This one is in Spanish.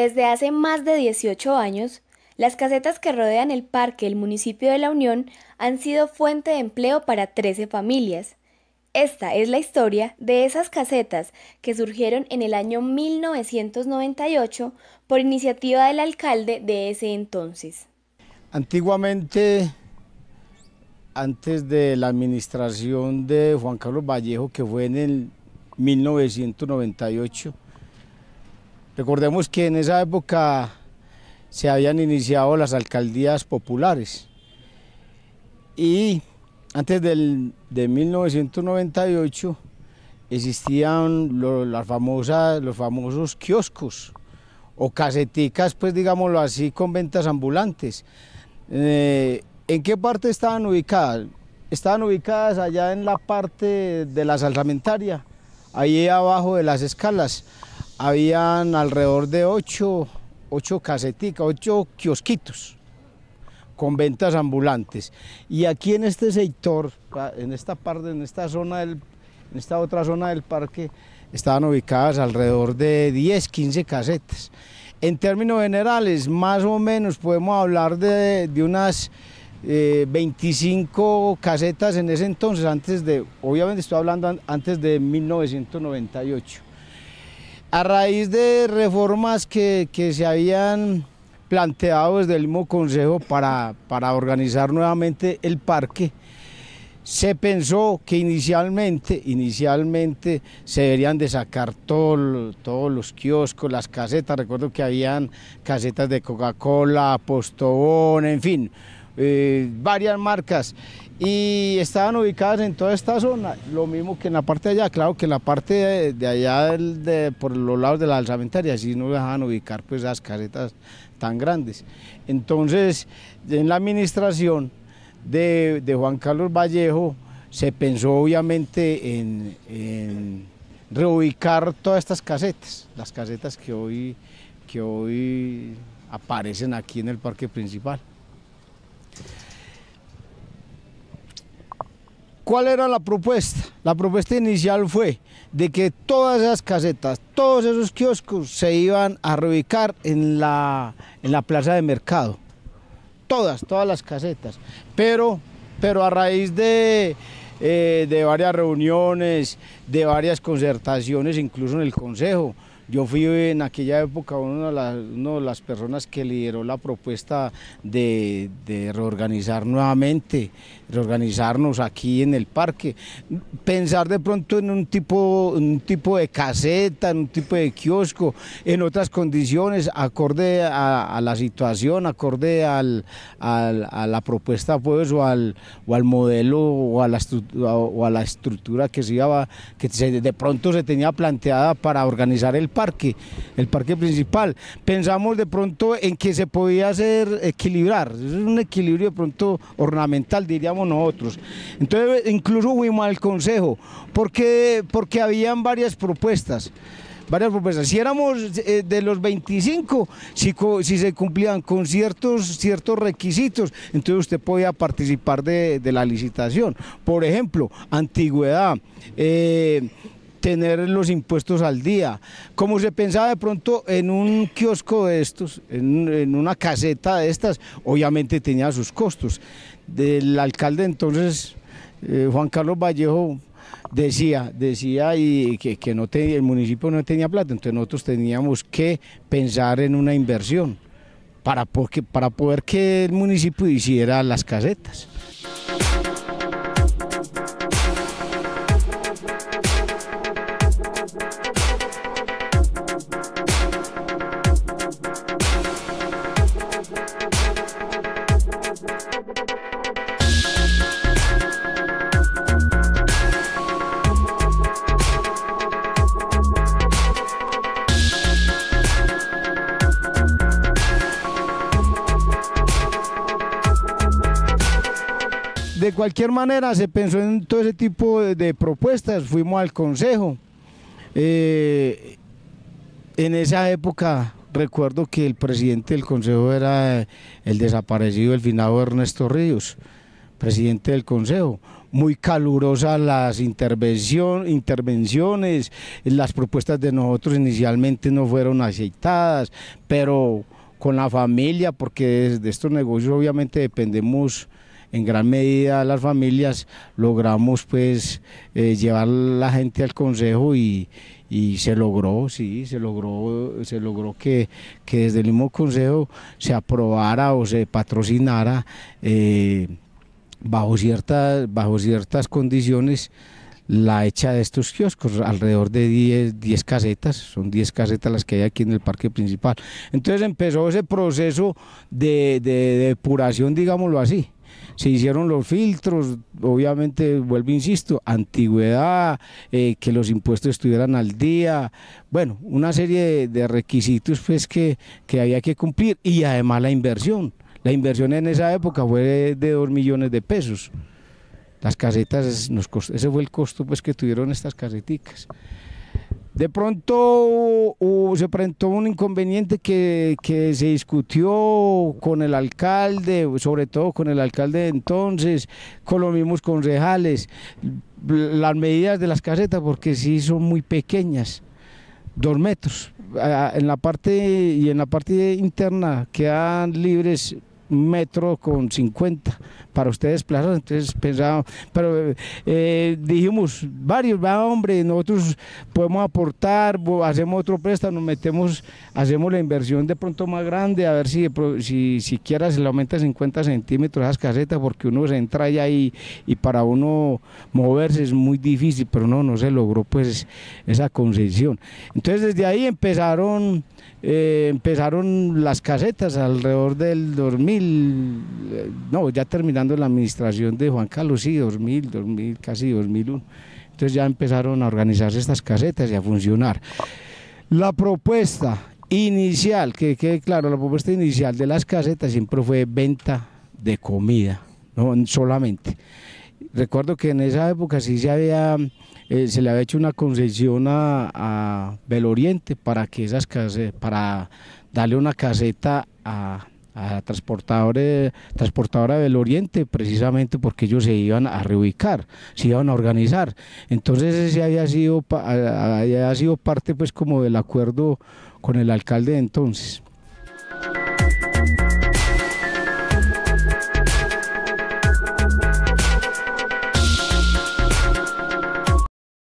Desde hace más de 18 años, las casetas que rodean el parque del municipio de La Unión han sido fuente de empleo para 13 familias. Esta es la historia de esas casetas que surgieron en el año 1998 por iniciativa del alcalde de ese entonces. Antiguamente, antes de la administración de Juan Carlos Vallejo, que fue en el 1998, Recordemos que en esa época se habían iniciado las alcaldías populares y antes de 1998 existían las famosas, los famosos kioscos o caseticas, pues digámoslo así, con ventas ambulantes. Eh, ¿En qué parte estaban ubicadas? Estaban ubicadas allá en la parte de la salsamentaria, ahí abajo de las escalas habían alrededor de ocho, ocho caseticas, ocho kiosquitos con ventas ambulantes. Y aquí en este sector, en esta parte, en esta zona del, en esta otra zona del parque, estaban ubicadas alrededor de 10, 15 casetas. En términos generales, más o menos podemos hablar de, unas 25 eh, casetas en ese entonces, antes de, obviamente estoy hablando antes de 1998. A raíz de reformas que, se habían planteado desde el mismo Consejo para, organizar nuevamente el parque, se pensó que inicialmente, inicialmente se deberían de sacar todo, todos los kioscos, las casetas, recuerdo que habían casetas de Coca-Cola, Postobón, en fin, eh, varias marcas y estaban ubicadas en toda esta zona, lo mismo que en la parte de allá, claro que en la parte de, allá por los lados de la alzamentaria así no dejaban ubicar pues las casetas tan grandes. Entonces, en la administración de, Juan Carlos Vallejo se pensó obviamente en, en, reubicar todas estas casetas, las casetas que hoy, que hoy aparecen aquí en el parque principal. ¿Cuál era la propuesta? La propuesta inicial fue de que todas esas casetas, todos esos kioscos se iban a reubicar en la, plaza de mercado. Todas, todas las casetas. Pero, pero a raíz de, eh, de varias reuniones, de varias concertaciones, incluso en el Consejo, yo fui en aquella época una de las, personas que lideró la propuesta de, reorganizar nuevamente, reorganizarnos aquí en el parque. Pensar de pronto en un tipo, un tipo de caseta, en un tipo de kiosco, en otras condiciones, acorde a, la situación, acorde a la propuesta pues o al, o al modelo o a, la o la estructura que, se iba, que de pronto se tenía planteada para organizar el parque el parque principal. Pensamos de pronto en que se podía hacer equilibrar, es un equilibrio de pronto ornamental, diríamos nosotros. Entonces, incluso fuimos al consejo, porque, porque habían varias propuestas varias propuestas. Si éramos eh, de los 25, si, si, se cumplían con ciertos, ciertos requisitos, entonces usted podía participar de, la licitación. Por ejemplo, antigüedad, eh, tener los impuestos al día, como se pensaba de pronto en un kiosco de estos, en, una caseta de estas, obviamente tenía sus costos. Del alcalde entonces, eh, Juan Carlos Vallejo, decía, decía y que, no el municipio no tenía plata, entonces nosotros teníamos que pensar en una inversión para, para poder que el municipio hiciera las casetas. De cualquier manera, se pensó en todo ese tipo de, propuestas, fuimos al consejo. Eh, en esa época recuerdo que el presidente del consejo era eh, el desaparecido, el finado Ernesto Ríos, presidente del consejo. Muy calurosas las intervenciones, las propuestas de nosotros inicialmente no fueron aceptadas, pero con la familia, porque de estos negocios obviamente dependemos en gran medida las familias logramos pues eh, llevar la gente al consejo y, se logró, sí, se logró, se logró que, que desde el mismo consejo se aprobara o se patrocinara eh, bajo ciertas, bajo ciertas condiciones la hecha de estos kioscos, alrededor de 10, 10, casetas, son 10 casetas las que hay aquí en el parque principal. Entonces empezó ese proceso de depuración, digámoslo así se hicieron los filtros, obviamente, vuelvo, insisto, antigüedad, eh, que los impuestos estuvieran al día, bueno, una serie de, requisitos pues que, que había que cumplir y además la inversión. La inversión en esa época fue de 2 millones de pesos. Las casetas, nos ese fue el costo pues que tuvieron estas caseticas. De pronto se presentó un inconveniente que, que, se discutió con el alcalde, sobre todo con el alcalde de entonces, con los mismos concejales, las medidas de las casetas, porque sí son muy pequeñas, dos metros. En la parte y en la parte interna quedan libres metro con 50 para ustedes plazas, Entonces pensaba, pero eh, dijimos, varios, va hombre, nosotros podemos aportar, hacemos otro préstamo, metemos, hacemos la inversión de pronto más grande, a ver si si siquiera se le aumenta 50 centímetros esas casetas, porque uno se entra ya y, para uno moverse es muy difícil, pero no, no se logró pues esa concesión. Entonces desde ahí empezaron, eh, empezaron las casetas alrededor del 2000 eh, no, ya terminando la administración de Juan Carlos, sí, 2000, 2000, casi 2001. Entonces ya empezaron a organizarse estas casetas y a funcionar. La propuesta inicial, que quede claro, la propuesta inicial de las casetas siempre fue venta de comida, no solamente. Recuerdo que en esa época sí se había eh, se le había hecho una concesión a, Beloriente para que esas para darle una caseta a a transportadores, eh, transportadora del Oriente, precisamente porque ellos se iban a reubicar, se iban a organizar. Entonces ese había sido, había sido parte pues como del acuerdo con el alcalde de entonces.